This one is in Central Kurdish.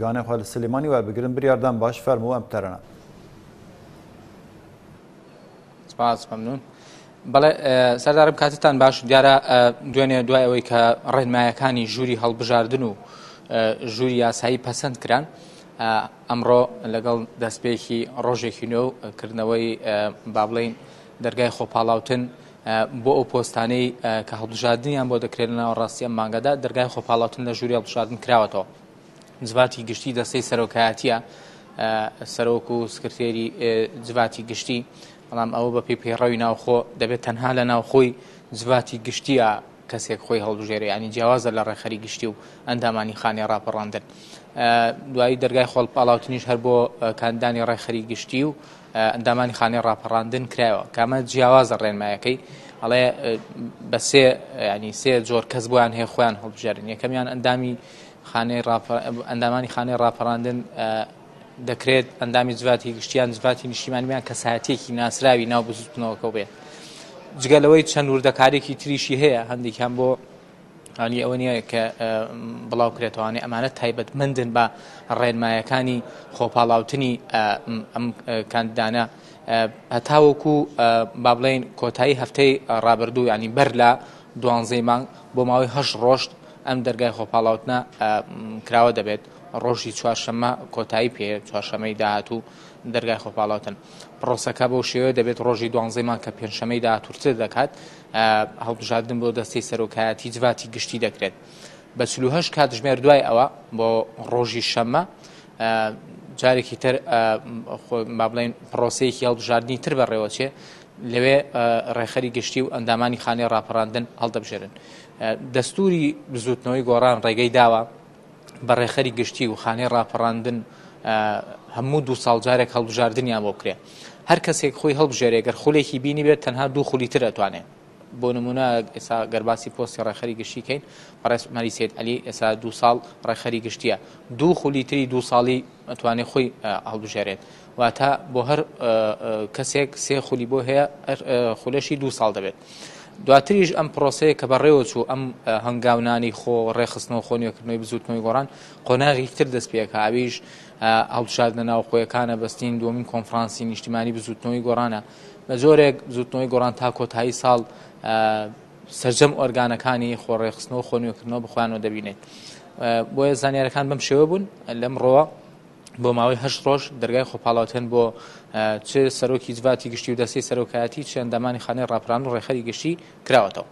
گانە خوا لە سلمانی وای بگرن بریاردان باش فەرمەوە ئەم تەرەنە سپاس ممنون بەڵێ سەردارم کاتتان باش دیارە دوێنێ دوای ئەوەی کە ڕێنمایەکانی ژووری هەڵبژاردن و ژووری یاسایی پەسەند کران ئەمڕۆ لەگەڵ دەستپێکی ڕۆژێکی نوێ کردنەوەی با بڵین دەرگای خۆپاڵاوتن بۆ ئەو پۆستانەی کە هەڵبژاردنیان بۆ دەکرێت لەناو ڕاستیە مانگەدا دەرگای خۆپاڵاتن لە ژووری هەڵبژاردن کراوەتەوە جواتی گشتی دەستەی سەرۆکایەتە سەرۆک و سکرتێری جواتی گشتی بەڵام ئەوە بە پێی پێڕەوی ناوخۆ دەبێت تەنها لە ناوخۆی جواتی گشتیە کەسێک خۆی هەڵبژێری ینی جیاوازە لە ڕێخەری گشتی و ئەندامانی خانی ڕاپەڕاندن دوایی دەرگای خۆڵ پاڵاوتنیش هەر بۆ کاندانی ڕێخەری گشتی و ئەندامانی خانی ڕاپەڕاندن کرایەوە کامە جیاوازە ڕێنمایەکەی ئەڵێ بە سێ ینی سێ جۆر کەس بۆیان هەیە خۆیان هەڵبژێرن یەکەمیان ئەندامی ئەندامانی خانەی ڕاپەڕاندن دەکرێت ئەندامی جواتی گشتیان جواتی نیشتیمانیان کەساتێکی ناسراوی ناو بزوتنەوەکەو بێت جگەلەوەی چەند وردەکارێکی تریشی هەیە هەندێکیان بۆ ئەنی ئەوە نیە کە بڵاوکرێتوانێ ئەمانە تایبەت مندن بە ڕێنمایەکانی خۆپاڵاوتنی ئەم کانددانە هەتاوەکو با بڵێن کۆتایی هەفتەی ڕابردوو ینی بەر لە دوانزەی مانگ بۆ ماوەی هەش ڕۆشت ئەم دەرگای خۆپاڵاوتنا کراوە دەبێت ڕۆژی چوارشەمە کۆتایی پێ چوارشەمەی داهاتوو دەرگای خۆپاڵاتن پرۆسەکە بەو شێوەیە دەبێت ڕۆژی دوانزەیمان کە پێنجشەمەی داهاتورتر دەکات هەڵبژاردن بۆ دەستەی سەرۆکایەتی جواتی گشتی دەکرێت بە چلوهش کاتژمێر دوای ئەوە بۆ ڕۆژی شەممە جارێکی تر با بڵێن پرۆسەیەکی هەڵبژاردننی تر بەڕێوەچێ لەوێ ڕێخەری گشتی و ئەندامانی خانی ڕاپەڕاندن هەڵدەبژێرن دەستوری بزوتنەوەی گۆڕان ڕێگەی داوە بە ڕێخەری گشتی و خانەی ڕاپەڕاندن هەموو دوو ساڵجارێک هەڵبژاردنیان بۆ کرێ هەر کەسێک خۆی هەڵبژێرێگەر خولێکی بینی بێت تەنها دوو خولیتر ئەتوانێت بۆ نمونە ئێسا گەرباسی پۆستی ڕێخەری گشتیکەین پڕێس مەری سێت ئەلی ئێسا دو ساڵ ڕێخەری گشتیە دوو خولیتری دو ساڵی ئەتوانێت خۆی هەڵبژێرێت واتە بۆ هەر کەسێک سێ خولی بۆ هەیە خولەشی دو ساڵ دەبێت. دواتریش ئەم پرۆسەیە کە بەڕێوە چوو ئەم هەنگاوانی خۆ ڕێخستنەوە خۆنیەکردنەوەی بزوتنەوەی گۆڕان قۆناریتر دەست پێەکە ئاویش هەڵشاردنە ناوخۆیەکانە بەستین دومین کۆنفرانسی نیشتیمانی بزوتنەوەی گۆڕانە بە زۆرێک زوتنەوەی گۆڕان تا کۆتایی ساڵ سرجەم ئۆرگانەکانی خۆڕێخستنەوە خۆنیەکردنەوە بخوانەوە دەبینێت بۆیە زانیارەکان بەم شێوە بوون لەم ڕۆوە بۆ ماوەی هەش ڕۆژ دەرگای خۆپاڵاتێن بۆ چه سەرۆکی جواتی گشتی و دەستی سەرۆکایەتی چەندەمانی خانەی ڕاپران و ڕێخەری گشتی کراوەتەوە.